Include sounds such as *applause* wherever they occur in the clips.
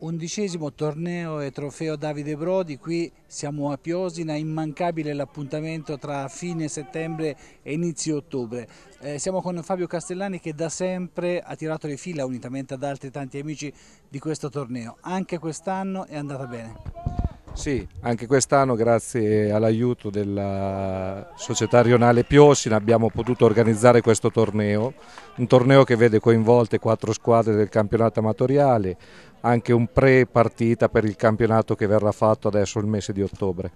Undicesimo torneo e trofeo Davide Brodi, qui siamo a Piosina, immancabile l'appuntamento tra fine settembre e inizio ottobre. Eh, siamo con Fabio Castellani che da sempre ha tirato le fila unitamente ad altri tanti amici di questo torneo. Anche quest'anno è andata bene. Sì, anche quest'anno grazie all'aiuto della società rionale Piosina abbiamo potuto organizzare questo torneo, un torneo che vede coinvolte quattro squadre del campionato amatoriale, anche un pre-partita per il campionato che verrà fatto adesso il mese di ottobre.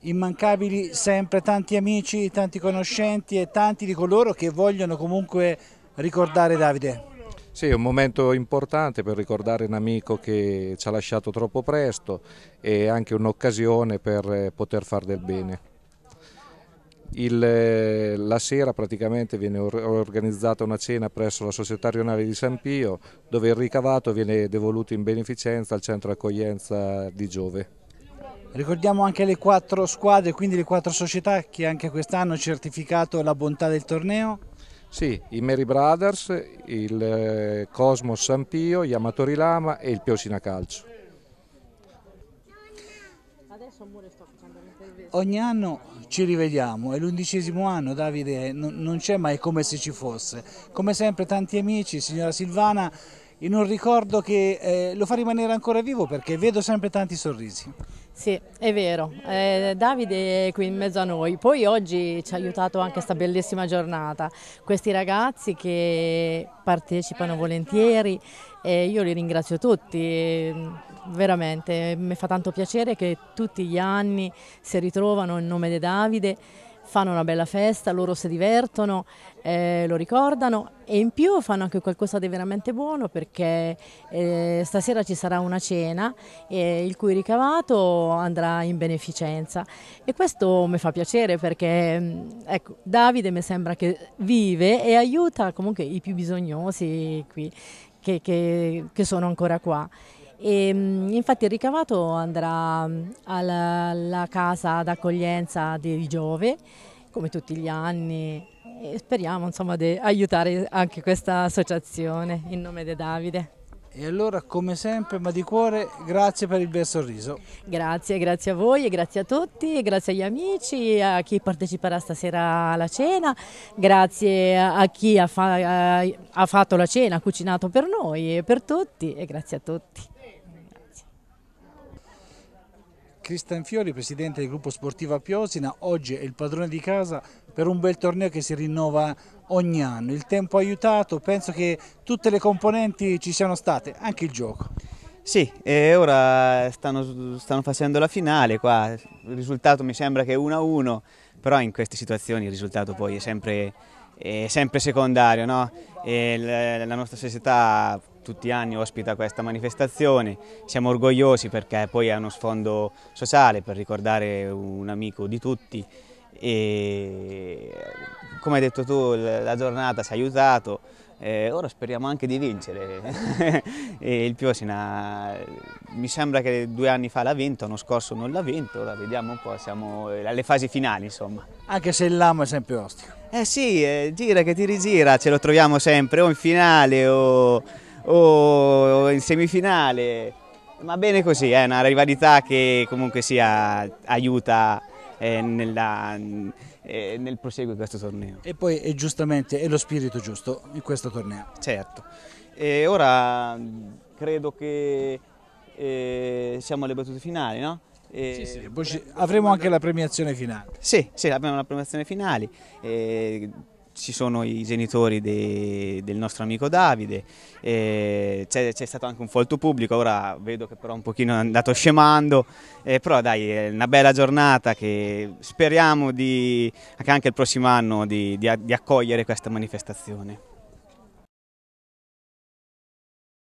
Immancabili sempre tanti amici, tanti conoscenti e tanti di coloro che vogliono comunque ricordare Davide. Sì, è un momento importante per ricordare un amico che ci ha lasciato troppo presto e anche un'occasione per eh, poter fare del bene. Il, eh, la sera praticamente viene organizzata una cena presso la Società Rionale di San Pio dove il ricavato viene devoluto in beneficenza al centro accoglienza di Giove. Ricordiamo anche le quattro squadre, quindi le quattro società che anche quest'anno hanno certificato la bontà del torneo. Sì, i Mary Brothers, il eh, Cosmos San Pio, gli Amatori Lama e il Piosina Calcio. Ogni anno ci rivediamo, è l'undicesimo anno Davide, non c'è ma è come se ci fosse. Come sempre tanti amici, signora Silvana in un ricordo che eh, lo fa rimanere ancora vivo perché vedo sempre tanti sorrisi. Sì, è vero, eh, Davide è qui in mezzo a noi, poi oggi ci ha aiutato anche questa bellissima giornata, questi ragazzi che partecipano volentieri e io li ringrazio tutti, veramente mi fa tanto piacere che tutti gli anni si ritrovano in nome di Davide fanno una bella festa, loro si divertono, eh, lo ricordano e in più fanno anche qualcosa di veramente buono perché eh, stasera ci sarà una cena eh, il cui ricavato andrà in beneficenza e questo mi fa piacere perché mm, ecco, Davide mi sembra che vive e aiuta comunque i più bisognosi qui che, che, che sono ancora qua. E, mm, infatti il ricavato andrà mm, alla, alla casa d'accoglienza di Giove, come tutti gli anni, e speriamo insomma, di aiutare anche questa associazione in nome di Davide. E allora, come sempre, ma di cuore, grazie per il bel sorriso. Grazie, grazie a voi, grazie a tutti, grazie agli amici, a chi parteciperà stasera alla cena, grazie a chi ha, fa eh, ha fatto la cena, ha cucinato per noi e per tutti e grazie a tutti. Cristian Fiori, presidente del gruppo Sportiva Piosina, oggi è il padrone di casa per un bel torneo che si rinnova ogni anno. Il tempo ha aiutato, penso che tutte le componenti ci siano state, anche il gioco. Sì, e ora stanno, stanno facendo la finale qua, il risultato mi sembra che è 1-1, però in queste situazioni il risultato poi è sempre, è sempre secondario, no? la nostra società tutti gli anni ospita questa manifestazione, siamo orgogliosi perché poi è uno sfondo sociale per ricordare un amico di tutti e come hai detto tu la giornata ci ha aiutato, eh, ora speriamo anche di vincere, *laughs* e il Piosina mi sembra che due anni fa l'ha vinto, l'anno scorso non l'ha vinto, ora vediamo un po', siamo eh, alle fasi finali insomma. Anche se il Lamo è sempre ostico. Eh sì, eh, gira che ti rigira, ce lo troviamo sempre o in finale o o in semifinale, ma bene così, è una rivalità che comunque sia aiuta eh, nella, eh, nel proseguo di questo torneo. E poi è eh, giustamente è lo spirito giusto in questo torneo. Certo, e ora mm, credo che eh, siamo alle battute finali, no? Sì, sì, avremo anche la premiazione finale. Sì, sì abbiamo la premiazione finale ci sono i genitori de, del nostro amico Davide, c'è, stato anche un folto pubblico, ora vedo che però un pochino è andato scemando, eh, però dai è una bella giornata che speriamo di, anche il prossimo anno di, di, di accogliere questa manifestazione.